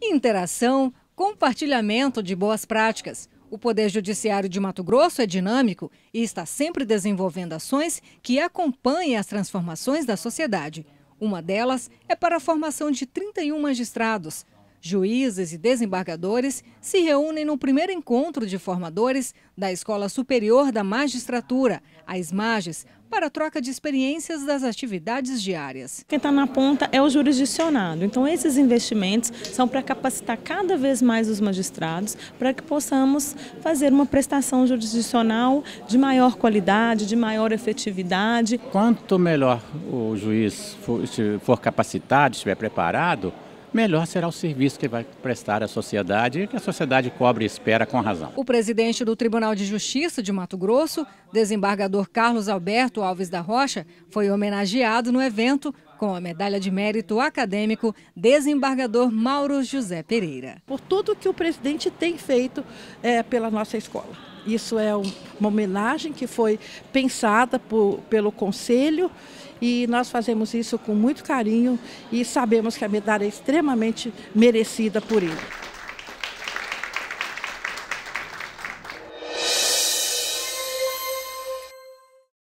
Interação, compartilhamento de boas práticas. O Poder Judiciário de Mato Grosso é dinâmico e está sempre desenvolvendo ações que acompanhem as transformações da sociedade. Uma delas é para a formação de 31 magistrados. Juízes e desembargadores se reúnem no primeiro encontro de formadores da Escola Superior da Magistratura, a ESMAGES, para troca de experiências das atividades diárias. Quem está na ponta é o jurisdicionado. Então, esses investimentos são para capacitar cada vez mais os magistrados para que possamos fazer uma prestação jurisdicional de maior qualidade, de maior efetividade. Quanto melhor o juiz for, for capacitado, estiver preparado, melhor será o serviço que vai prestar à sociedade e que a sociedade cobre e espera com razão. O presidente do Tribunal de Justiça de Mato Grosso, desembargador Carlos Alberto Alves da Rocha, foi homenageado no evento com a medalha de mérito acadêmico, desembargador Mauro José Pereira. Por tudo que o presidente tem feito é, pela nossa escola. Isso é uma homenagem que foi pensada por, pelo Conselho e nós fazemos isso com muito carinho e sabemos que a medalha é extremamente merecida por ele.